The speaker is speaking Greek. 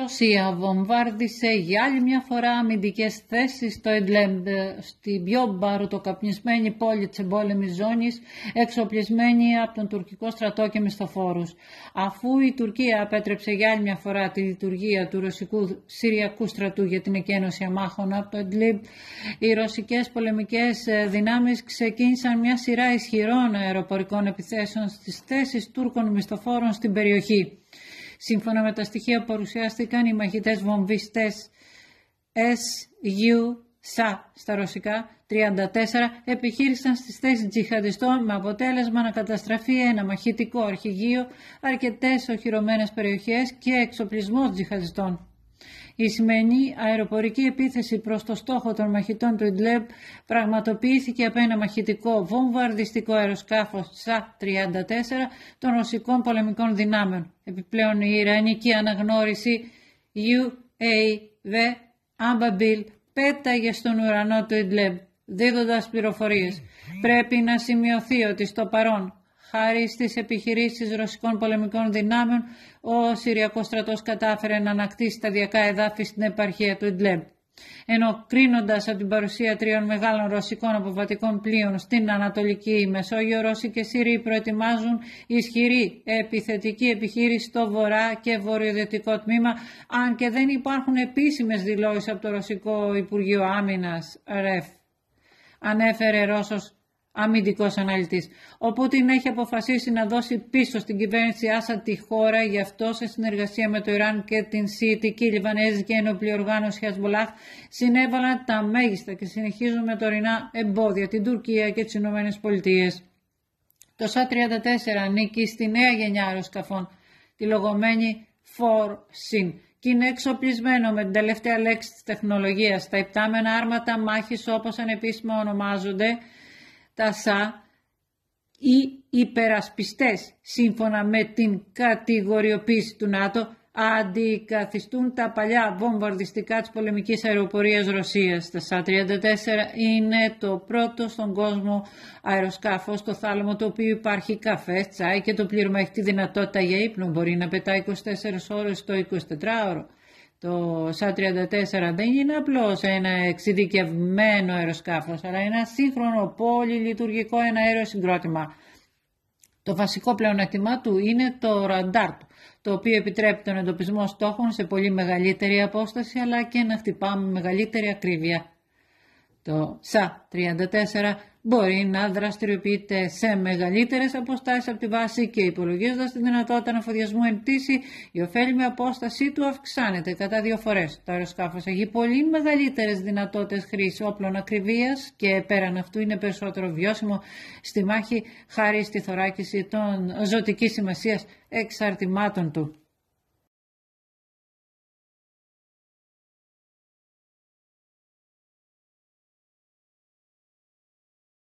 Ρωσία βομβάρδισε για άλλη μια φορά αμυντικές θέσεις στο Εντλέμπ, στην πιο μπαρουτοκαπνισμένη πόλη της εμπόλεμης ζώνης, εξοπλισμένη από τον τουρκικό στρατό και μισθοφόρους. Αφού η Τουρκία απέτρεψε για άλλη μια φορά τη λειτουργία του ρωσικού συριακού στρατού για την εκένωση αμάχων από το Εντλέμπ, οι ρωσικές πολεμικές δυνάμεις ξεκίνησαν μια σειρά ισχυρών αεροπορικών επιθέσεων στις θέσεις Τούρκων μισθοφόρων στην περιοχή. Σύμφωνα με τα στοιχεία που παρουσιάστηκαν, οι μαχητές βομβιστές SU ΣΑ στα ρωσικά 34 επιχείρησαν στις θέσεις τζιχαντιστών με αποτέλεσμα να καταστραφεί ένα μαχητικό αρχηγείο, αρκετές οχυρωμένες περιοχές και εξοπλισμός τζιχαντιστών. Η σημερινή αεροπορική επίθεση προς το στόχο των μαχητών του Ιντλεμπ πραγματοποιήθηκε από ένα μαχητικό βομβαρδιστικό αεροσκάφος ΣΑ-34 των ρωσικών πολεμικών δυνάμεων. Επιπλέον η Ιρανική αναγνώριση UAV Ambabil πέταγε στον ουρανό του Ιντλεμπ δίδοντας πληροφορίες. Πρέπει να σημειωθεί ότι στο παρόν Χάρη στις επιχειρήσεις ρωσικών πολεμικών δυνάμεων, ο Συριακός στρατός κατάφερε να ανακτήσει σταδιακά εδάφη στην επαρχία του Ιντλέμ. Ενώ κρίνοντας από την παρουσία τριών μεγάλων ρωσικών αποβατικών πλοίων στην Ανατολική Μεσόγειο, Ρώσοι και Σύριοι προετοιμάζουν ισχυρή επιθετική επιχείρηση στο βορρά και βορειοδυτικό τμήμα, αν και δεν υπάρχουν επίσημες δηλώσεις από το Ρωσικό Υπουργείο Άμυνας, Ανέφερε Ρώσος αμυντικός Αναλυτής. Ο Πούτιν έχει αποφασίσει να δώσει πίσω στην κυβέρνηση Άσα τη χώρα, γι' αυτό σε συνεργασία με το Ιράν και την Σιητική Λιβανέζικη Ένοπλη Οργάνωση Χασμολάχ συνέβαλαν τα μέγιστα και συνεχίζουν με τωρινά εμπόδια την Τουρκία και τις Ηνωμένες Πολιτείες. Το ΣΑ-34 ανήκει στη νέα γενιά αεροσκαφών, τη λογομένη 4SIN και είναι εξοπλισμένο με την τελευταία λέξη της τεχνολογίας, τα υπτάμενα άρματα μάχης όπως ανεπίσημα ονομάζονται, τα ΣΑ οι υπερασπιστές σύμφωνα με την κατηγοριοποίηση του ΝΑΤΟ αντικαθιστούν τα παλιά βομβαρδιστικά της πολεμικής αεροπορίας Ρωσίας. Τα ΣΑ-34 είναι το πρώτο στον κόσμο αεροσκάφος το θάλαμο το οποίο υπάρχει καφέ, τσάι και το πλήρωμα έχει τη δυνατότητα για ύπνο. Μπορεί να πετάει 24 ώρες το 24ωρο. Το ΣΑ-34 δεν είναι απλώς ένα εξειδικευμένο αεροσκάφος, αλλά ένα σύγχρονο πολυλειτουργικό αέριο συγκρότημα. Το βασικό πλεονέκτημά του είναι το ραντάρ του, το οποίο επιτρέπει τον εντοπισμό στόχων σε πολύ μεγαλύτερη απόσταση, αλλά και να χτυπάμε μεγαλύτερη ακρίβεια. Το ΣΑ-34 μπορεί να δραστηριοποιείται σε μεγαλύτερες αποστάσεις από τη βάση και υπολογίζοντας τη δυνατότητα αναφοδιασμού εν πτήση, η ωφέλιμη απόστασή του αυξάνεται κατά δύο φορές. Το αεροσκάφος έχει πολύ μεγαλύτερες δυνατότητες χρήσης όπλων ακριβίας και πέραν αυτού είναι περισσότερο βιώσιμο στη μάχη χάρη στη θωράκιση των ζωτικής σημασίας εξαρτημάτων του.